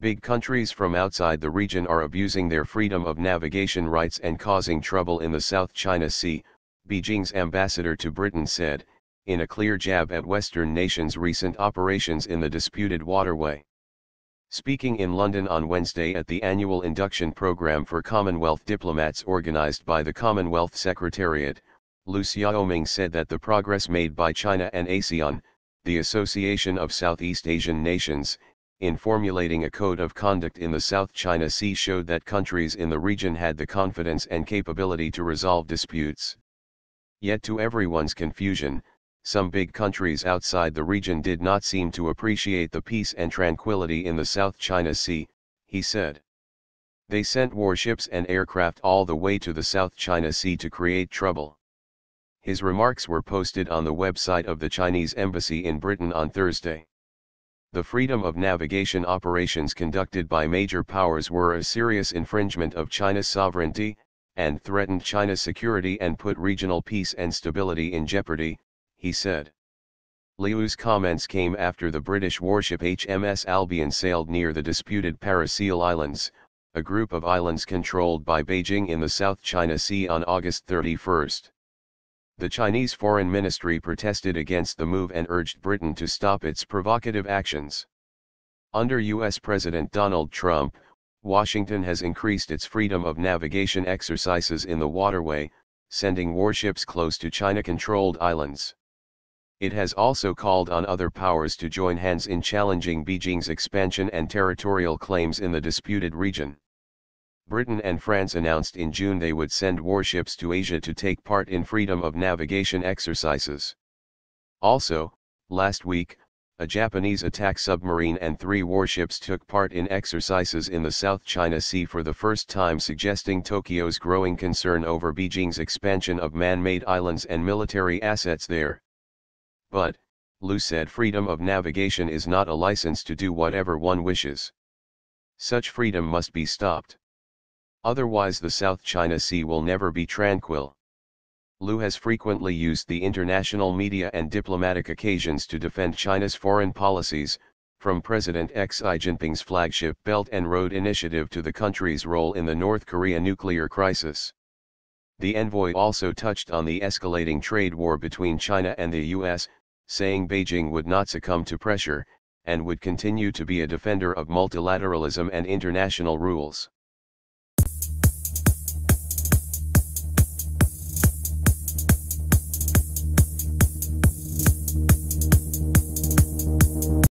Big countries from outside the region are abusing their freedom of navigation rights and causing trouble in the South China Sea, Beijing's ambassador to Britain said, in a clear jab at Western nations' recent operations in the disputed waterway. Speaking in London on Wednesday at the annual induction program for Commonwealth diplomats organized by the Commonwealth Secretariat, Liu Xiaoming said that the progress made by China and ASEAN, the Association of Southeast Asian Nations, in formulating a code of conduct in the South China Sea showed that countries in the region had the confidence and capability to resolve disputes. Yet to everyone's confusion, some big countries outside the region did not seem to appreciate the peace and tranquility in the South China Sea, he said. They sent warships and aircraft all the way to the South China Sea to create trouble. His remarks were posted on the website of the Chinese Embassy in Britain on Thursday. The freedom of navigation operations conducted by major powers were a serious infringement of China's sovereignty, and threatened China's security and put regional peace and stability in jeopardy, he said. Liu's comments came after the British warship HMS Albion sailed near the disputed Paracel Islands, a group of islands controlled by Beijing in the South China Sea on August 31 the Chinese Foreign Ministry protested against the move and urged Britain to stop its provocative actions. Under U.S. President Donald Trump, Washington has increased its freedom of navigation exercises in the waterway, sending warships close to China-controlled islands. It has also called on other powers to join hands in challenging Beijing's expansion and territorial claims in the disputed region. Britain and France announced in June they would send warships to Asia to take part in freedom of navigation exercises. Also, last week, a Japanese attack submarine and three warships took part in exercises in the South China Sea for the first time suggesting Tokyo's growing concern over Beijing's expansion of man-made islands and military assets there. But, Liu said freedom of navigation is not a license to do whatever one wishes. Such freedom must be stopped. Otherwise the South China Sea will never be tranquil. Liu has frequently used the international media and diplomatic occasions to defend China's foreign policies, from President Xi Jinping's flagship Belt and Road Initiative to the country's role in the North Korea nuclear crisis. The envoy also touched on the escalating trade war between China and the U.S., saying Beijing would not succumb to pressure, and would continue to be a defender of multilateralism and international rules.